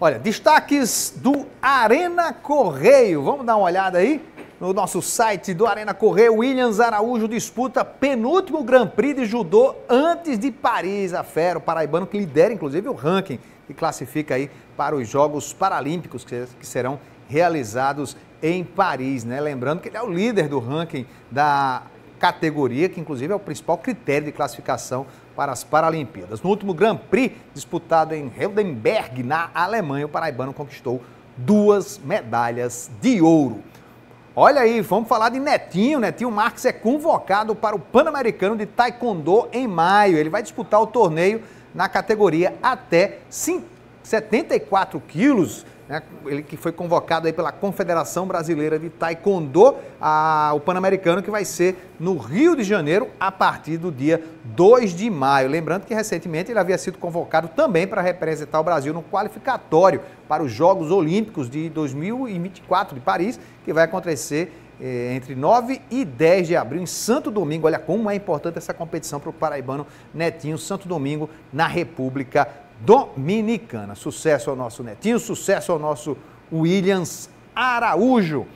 Olha, destaques do Arena Correio. Vamos dar uma olhada aí no nosso site do Arena Correio. Williams Araújo disputa penúltimo Grand Prix de judô antes de Paris. A Fero paraibano que lidera inclusive o ranking e classifica aí para os Jogos Paralímpicos que serão realizados em Paris, né? Lembrando que ele é o líder do ranking da categoria, que inclusive é o principal critério de classificação para as Paralimpíadas. No último Grand Prix, disputado em Heldenberg, na Alemanha, o paraibano conquistou duas medalhas de ouro. Olha aí, vamos falar de Netinho. Netinho Marques é convocado para o Pan-Americano de Taekwondo em maio. Ele vai disputar o torneio na categoria até 74 quilos né, ele que foi convocado aí pela Confederação Brasileira de Taekwondo, a, o Pan-Americano, que vai ser no Rio de Janeiro a partir do dia 2 de maio. Lembrando que recentemente ele havia sido convocado também para representar o Brasil no qualificatório para os Jogos Olímpicos de 2024 de Paris, que vai acontecer eh, entre 9 e 10 de abril, em Santo Domingo. Olha como é importante essa competição para o paraibano Netinho, Santo Domingo, na República Dominicana. Sucesso ao nosso Netinho, sucesso ao nosso Williams Araújo.